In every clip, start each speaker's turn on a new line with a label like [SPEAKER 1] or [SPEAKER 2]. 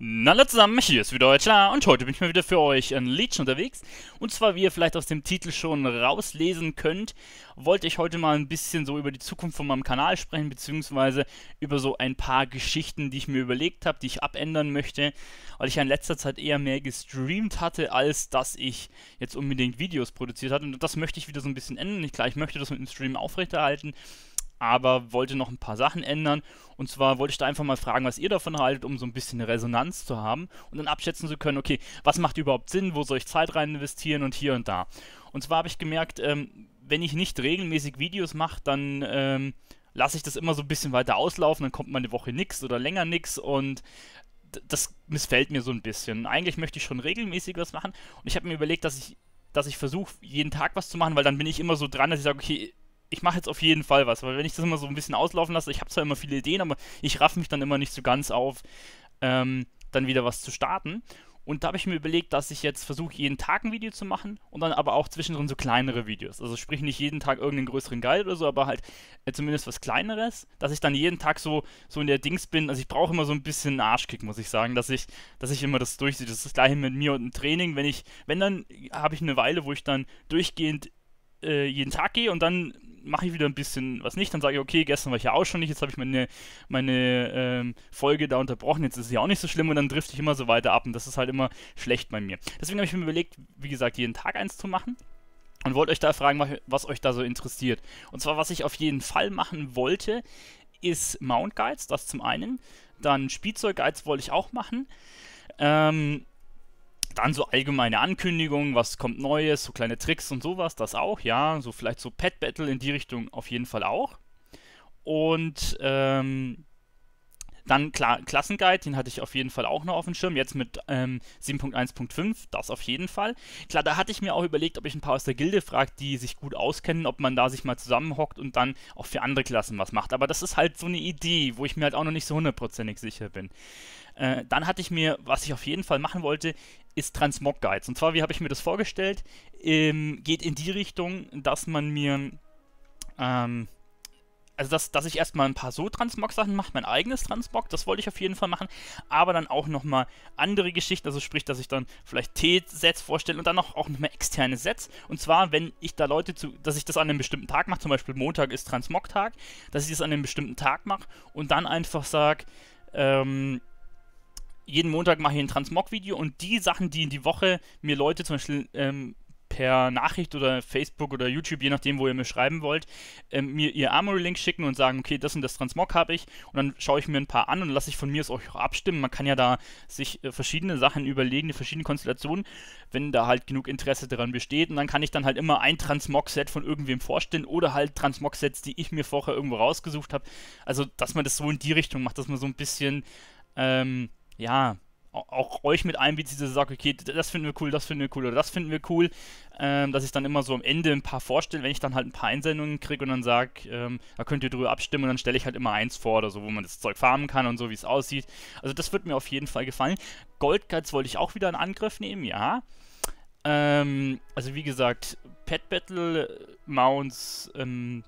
[SPEAKER 1] Na Hallo zusammen, hier ist wieder euer Klar und heute bin ich mal wieder für euch in Leech unterwegs. Und zwar, wie ihr vielleicht aus dem Titel schon rauslesen könnt, wollte ich heute mal ein bisschen so über die Zukunft von meinem Kanal sprechen, beziehungsweise über so ein paar Geschichten, die ich mir überlegt habe, die ich abändern möchte, weil ich ja in letzter Zeit eher mehr gestreamt hatte, als dass ich jetzt unbedingt Videos produziert hatte. Und das möchte ich wieder so ein bisschen ändern. Ich, klar, ich möchte das mit dem Stream aufrechterhalten, aber wollte noch ein paar Sachen ändern. Und zwar wollte ich da einfach mal fragen, was ihr davon haltet, um so ein bisschen eine Resonanz zu haben und dann abschätzen zu können, okay, was macht überhaupt Sinn, wo soll ich Zeit rein investieren und hier und da. Und zwar habe ich gemerkt, ähm, wenn ich nicht regelmäßig Videos mache, dann ähm, lasse ich das immer so ein bisschen weiter auslaufen, dann kommt mal eine Woche nichts oder länger nichts und das missfällt mir so ein bisschen. Eigentlich möchte ich schon regelmäßig was machen und ich habe mir überlegt, dass ich dass ich versuche, jeden Tag was zu machen, weil dann bin ich immer so dran, dass ich sage, okay, ich mache jetzt auf jeden Fall was, weil wenn ich das immer so ein bisschen auslaufen lasse, ich habe zwar immer viele Ideen, aber ich raff mich dann immer nicht so ganz auf, ähm, dann wieder was zu starten. Und da habe ich mir überlegt, dass ich jetzt versuche, jeden Tag ein Video zu machen und dann aber auch zwischendrin so kleinere Videos. Also sprich nicht jeden Tag irgendeinen größeren Guide oder so, aber halt äh, zumindest was Kleineres, dass ich dann jeden Tag so, so in der Dings bin. Also ich brauche immer so ein bisschen Arschkick, muss ich sagen, dass ich, dass ich immer das durchsehe. Das ist das gleiche mit mir und dem Training. Wenn ich, wenn dann habe ich eine Weile, wo ich dann durchgehend äh, jeden Tag gehe und dann mache ich wieder ein bisschen was nicht. Dann sage ich, okay, gestern war ich ja auch schon nicht, jetzt habe ich meine, meine ähm, Folge da unterbrochen, jetzt ist es ja auch nicht so schlimm und dann drifte ich immer so weiter ab und das ist halt immer schlecht bei mir. Deswegen habe ich mir überlegt, wie gesagt, jeden Tag eins zu machen und wollte euch da fragen, was euch da so interessiert. Und zwar, was ich auf jeden Fall machen wollte, ist Mount Guides, das zum einen. Dann Spielzeug Guides wollte ich auch machen. Ähm, dann so allgemeine Ankündigungen, was kommt Neues, so kleine Tricks und sowas, das auch, ja. So vielleicht so Pet Battle in die Richtung auf jeden Fall auch. Und ähm, dann klar, Klassenguide, den hatte ich auf jeden Fall auch noch auf dem Schirm. Jetzt mit ähm, 7.1.5, das auf jeden Fall. Klar, da hatte ich mir auch überlegt, ob ich ein paar aus der Gilde frage, die sich gut auskennen, ob man da sich mal zusammenhockt und dann auch für andere Klassen was macht. Aber das ist halt so eine Idee, wo ich mir halt auch noch nicht so hundertprozentig sicher bin. Äh, dann hatte ich mir, was ich auf jeden Fall machen wollte, ist Transmog Guides. Und zwar, wie habe ich mir das vorgestellt? Ähm, geht in die Richtung, dass man mir ähm, also dass, dass ich erstmal ein paar so Transmog-Sachen mache, mein eigenes Transmog, das wollte ich auf jeden Fall machen, aber dann auch nochmal andere Geschichten, also sprich, dass ich dann vielleicht T-Sets vorstelle und dann auch, auch nochmal externe Sets. Und zwar, wenn ich da Leute zu, dass ich das an einem bestimmten Tag mache, zum Beispiel Montag ist Transmog-Tag, dass ich das an einem bestimmten Tag mache und dann einfach sage, ähm, jeden Montag mache ich ein Transmog-Video und die Sachen, die in die Woche mir Leute zum Beispiel ähm, per Nachricht oder Facebook oder YouTube, je nachdem, wo ihr mir schreiben wollt, ähm, mir ihr Armory-Link schicken und sagen, okay, das und das Transmog habe ich und dann schaue ich mir ein paar an und lasse ich von mir es euch auch abstimmen. Man kann ja da sich äh, verschiedene Sachen überlegen, verschiedene Konstellationen, wenn da halt genug Interesse daran besteht und dann kann ich dann halt immer ein Transmog-Set von irgendwem vorstellen oder halt Transmog-Sets, die ich mir vorher irgendwo rausgesucht habe. Also, dass man das so in die Richtung macht, dass man so ein bisschen, ähm, ja, auch euch mit einbezieht, dass ihr sagt, okay, das finden wir cool, das finden wir cool oder das finden wir cool, ähm, dass ich dann immer so am Ende ein paar vorstelle, wenn ich dann halt ein paar Einsendungen kriege und dann sage, ähm, da könnt ihr drüber abstimmen und dann stelle ich halt immer eins vor oder so, wo man das Zeug farmen kann und so, wie es aussieht. Also das wird mir auf jeden Fall gefallen. Goldguides wollte ich auch wieder in Angriff nehmen, ja. Ähm, also wie gesagt, Pet Battle Mounts, ähm,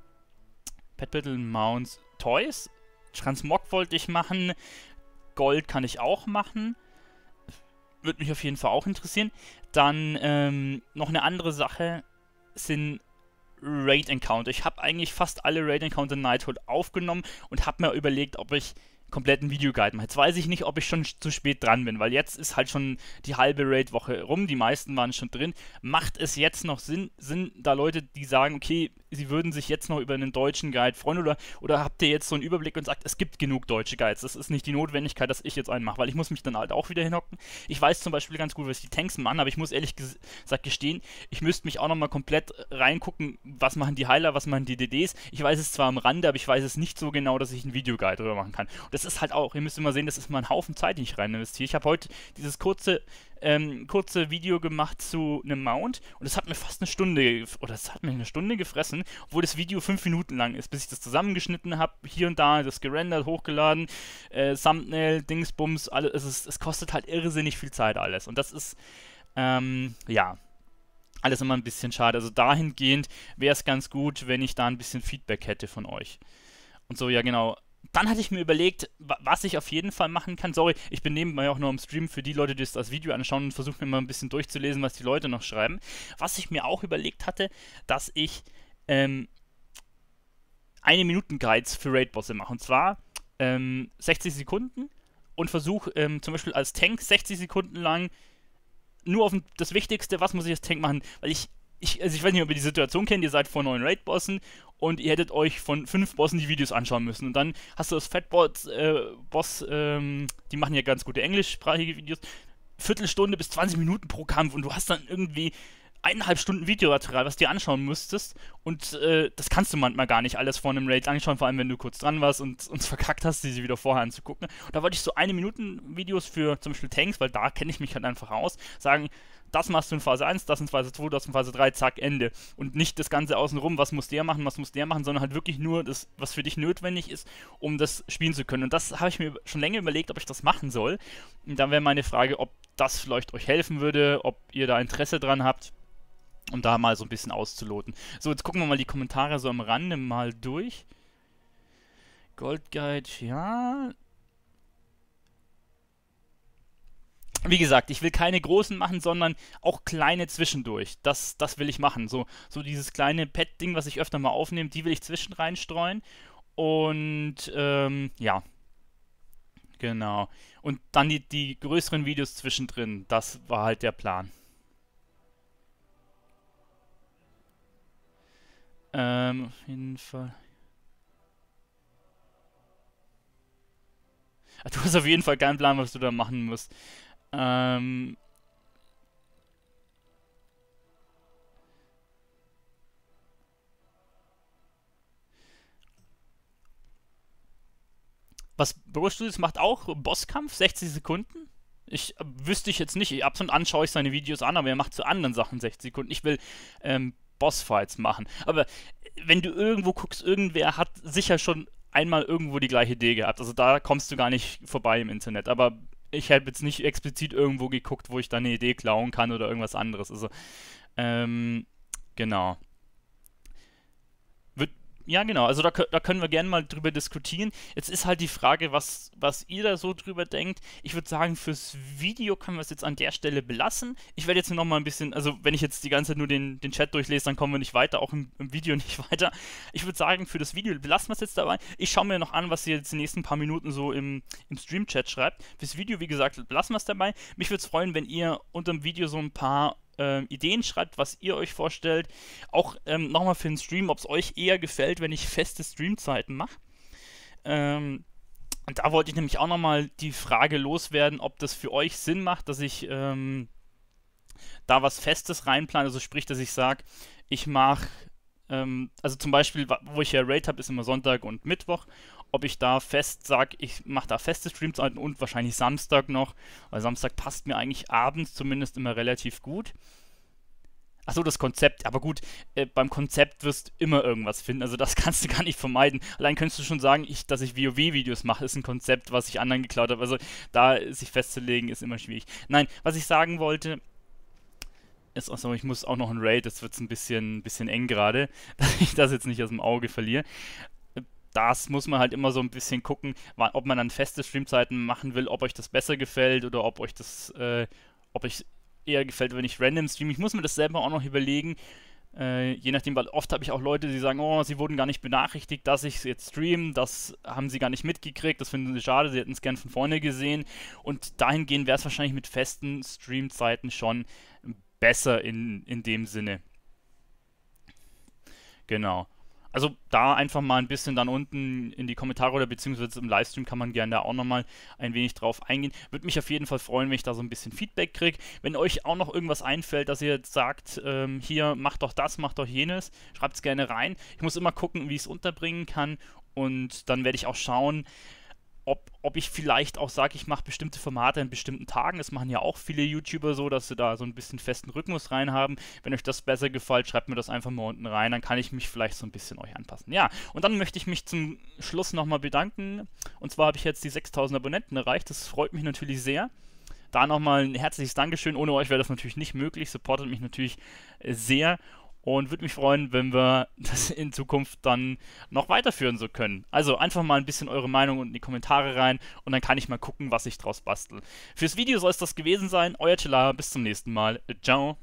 [SPEAKER 1] Pet Battle Mounts Toys, Transmog wollte ich machen, Gold kann ich auch machen würde mich auf jeden Fall auch interessieren. Dann ähm, noch eine andere Sache sind Raid Encounter. Ich habe eigentlich fast alle Raid Encounter Nighthold aufgenommen und habe mir überlegt, ob ich kompletten Videoguide mache. Jetzt weiß ich nicht, ob ich schon zu spät dran bin, weil jetzt ist halt schon die halbe Raid-Woche rum, die meisten waren schon drin. Macht es jetzt noch Sinn, sind da Leute, die sagen, okay, sie würden sich jetzt noch über einen deutschen Guide freuen oder, oder habt ihr jetzt so einen Überblick und sagt, es gibt genug deutsche Guides, das ist nicht die Notwendigkeit, dass ich jetzt einen mache, weil ich muss mich dann halt auch wieder hinhocken. Ich weiß zum Beispiel ganz gut, was die Tanks machen, aber ich muss ehrlich gesagt gestehen, ich müsste mich auch nochmal komplett reingucken, was machen die Heiler, was machen die DDs. Ich weiß es zwar am Rande, aber ich weiß es nicht so genau, dass ich einen Videoguide drüber machen kann. Und das ist halt auch, ihr müsst immer sehen, das ist mal ein Haufen Zeit, den ich rein investiere. Ich habe heute dieses kurze, ähm, kurze Video gemacht zu einem Mount und das hat mir fast eine Stunde, oder das hat mir eine Stunde gefressen, obwohl das Video fünf Minuten lang ist, bis ich das zusammengeschnitten habe, hier und da, das gerendert, hochgeladen, äh, Thumbnail, Dingsbums, alles, es, ist, es kostet halt irrsinnig viel Zeit alles und das ist, ähm, ja, alles immer ein bisschen schade. Also dahingehend wäre es ganz gut, wenn ich da ein bisschen Feedback hätte von euch. Und so, ja genau, dann hatte ich mir überlegt, was ich auf jeden Fall machen kann. Sorry, ich bin nebenbei auch noch im Stream für die Leute, die das Video anschauen und versuche mir mal ein bisschen durchzulesen, was die Leute noch schreiben. Was ich mir auch überlegt hatte, dass ich ähm, eine Minuten Guides für Raid-Bosse mache. Und zwar ähm, 60 Sekunden und versuche ähm, zum Beispiel als Tank 60 Sekunden lang nur auf das Wichtigste, was muss ich als Tank machen, weil ich ich, also ich weiß nicht, ob ihr die Situation kennt, ihr seid vor neun Raid-Bossen und ihr hättet euch von fünf Bossen die Videos anschauen müssen. Und dann hast du das Fatbot äh, Boss, ähm, die machen ja ganz gute englischsprachige Videos, Viertelstunde bis 20 Minuten pro Kampf und du hast dann irgendwie eineinhalb Stunden Videomaterial, was du dir anschauen müsstest. Und äh, das kannst du manchmal gar nicht alles vor einem Raid anschauen, vor allem wenn du kurz dran warst und uns verkackt hast, diese wieder vorher anzugucken. Und da wollte ich so eine Minuten Videos für zum Beispiel Tanks, weil da kenne ich mich halt einfach aus, sagen, das machst du in Phase 1, das in Phase 2, das in Phase 3, zack, Ende. Und nicht das Ganze außenrum, was muss der machen, was muss der machen, sondern halt wirklich nur das, was für dich notwendig ist, um das spielen zu können. Und das habe ich mir schon länger überlegt, ob ich das machen soll. Und dann wäre meine Frage, ob das vielleicht euch helfen würde, ob ihr da Interesse dran habt um da mal so ein bisschen auszuloten. So, jetzt gucken wir mal die Kommentare so am Rande mal durch. Goldguide, ja. wie gesagt, ich will keine großen machen, sondern auch kleine zwischendurch. Das, das will ich machen. So, so dieses kleine Pet-Ding, was ich öfter mal aufnehme, die will ich zwischen reinstreuen. Und ähm, ja. Genau. Und dann die, die größeren Videos zwischendrin. Das war halt der Plan. Ähm, auf jeden Fall. Ah, du hast auf jeden Fall keinen Plan, was du da machen musst. Ähm, Was Bro Studios macht auch Bosskampf, 60 Sekunden. Ich äh, wüsste ich jetzt nicht. Ab und an schaue ich seine Videos an, aber er macht zu anderen Sachen 60 Sekunden. Ich will ähm, Bossfights machen. Aber äh, wenn du irgendwo guckst, irgendwer hat sicher schon einmal irgendwo die gleiche Idee gehabt. Also da kommst du gar nicht vorbei im Internet. Aber ich habe jetzt nicht explizit irgendwo geguckt, wo ich da eine Idee klauen kann oder irgendwas anderes. Also, ähm, genau ja, genau. Also da, da, können wir gerne mal drüber diskutieren. Jetzt ist halt die Frage, was, was ihr da so drüber denkt. Ich würde sagen, fürs Video können wir es jetzt an der Stelle belassen. Ich werde jetzt noch mal ein bisschen, also wenn ich jetzt die ganze Zeit nur den, den Chat durchlese, dann kommen wir nicht weiter, auch im, im Video nicht weiter. Ich würde sagen, für das Video belassen wir es jetzt dabei. Ich schaue mir noch an, was ihr jetzt die nächsten paar Minuten so im, im Stream-Chat schreibt. Fürs Video, wie gesagt, belassen wir es dabei. Mich würde es freuen, wenn ihr unter dem Video so ein paar ähm, Ideen, schreibt, was ihr euch vorstellt. Auch ähm, nochmal für den Stream, ob es euch eher gefällt, wenn ich feste Streamzeiten mache. Ähm, da wollte ich nämlich auch nochmal die Frage loswerden, ob das für euch Sinn macht, dass ich ähm, da was Festes reinplane. Also sprich, dass ich sage, ich mache, ähm, also zum Beispiel, wo ich ja Raid habe, ist immer Sonntag und Mittwoch ob ich da fest sage, ich mache da feste Streamzeiten und wahrscheinlich Samstag noch, weil Samstag passt mir eigentlich abends zumindest immer relativ gut. Achso, das Konzept. Aber gut, äh, beim Konzept wirst du immer irgendwas finden. Also das kannst du gar nicht vermeiden. Allein könntest du schon sagen, ich, dass ich WoW-Videos mache, ist ein Konzept, was ich anderen geklaut habe. Also da sich festzulegen, ist immer schwierig. Nein, was ich sagen wollte, ist, also ich muss auch noch ein Raid, das wird ein bisschen, bisschen eng gerade, dass ich das jetzt nicht aus dem Auge verliere das muss man halt immer so ein bisschen gucken, ob man dann feste Streamzeiten machen will, ob euch das besser gefällt oder ob euch das, äh, ob euch eher gefällt, wenn ich random streame. Ich muss mir das selber auch noch überlegen. Äh, je nachdem, weil oft habe ich auch Leute, die sagen, oh, sie wurden gar nicht benachrichtigt, dass ich jetzt streame, das haben sie gar nicht mitgekriegt, das finden sie schade, sie hätten es gern von vorne gesehen. Und dahingehend wäre es wahrscheinlich mit festen Streamzeiten schon besser in, in dem Sinne. Genau also da einfach mal ein bisschen dann unten in die Kommentare oder beziehungsweise im Livestream kann man gerne da auch nochmal ein wenig drauf eingehen. Würde mich auf jeden Fall freuen, wenn ich da so ein bisschen Feedback kriege. Wenn euch auch noch irgendwas einfällt, dass ihr jetzt sagt, ähm, hier macht doch das, macht doch jenes, schreibt es gerne rein. Ich muss immer gucken, wie ich es unterbringen kann und dann werde ich auch schauen, ob, ob ich vielleicht auch sage, ich mache bestimmte Formate in bestimmten Tagen. Das machen ja auch viele YouTuber so, dass sie da so ein bisschen festen Rhythmus rein haben. Wenn euch das besser gefällt, schreibt mir das einfach mal unten rein. Dann kann ich mich vielleicht so ein bisschen euch anpassen. Ja, und dann möchte ich mich zum Schluss nochmal bedanken. Und zwar habe ich jetzt die 6000 Abonnenten erreicht. Das freut mich natürlich sehr. Da nochmal ein herzliches Dankeschön. Ohne euch wäre das natürlich nicht möglich. Supportet mich natürlich äh, sehr und würde mich freuen, wenn wir das in Zukunft dann noch weiterführen so können. Also einfach mal ein bisschen eure Meinung unten in die Kommentare rein und dann kann ich mal gucken, was ich draus bastel. Fürs Video soll es das gewesen sein. Euer Chilla, bis zum nächsten Mal. Ciao.